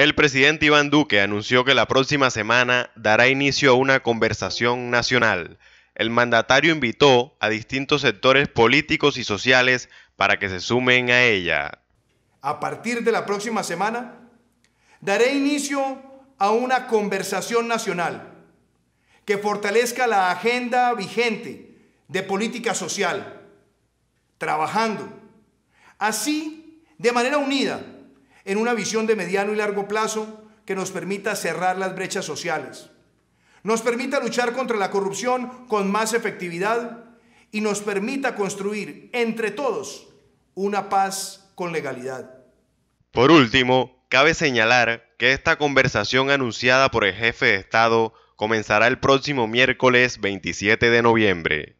El presidente Iván Duque anunció que la próxima semana dará inicio a una conversación nacional. El mandatario invitó a distintos sectores políticos y sociales para que se sumen a ella. A partir de la próxima semana, daré inicio a una conversación nacional que fortalezca la agenda vigente de política social, trabajando así de manera unida en una visión de mediano y largo plazo que nos permita cerrar las brechas sociales, nos permita luchar contra la corrupción con más efectividad y nos permita construir entre todos una paz con legalidad. Por último, cabe señalar que esta conversación anunciada por el jefe de Estado comenzará el próximo miércoles 27 de noviembre.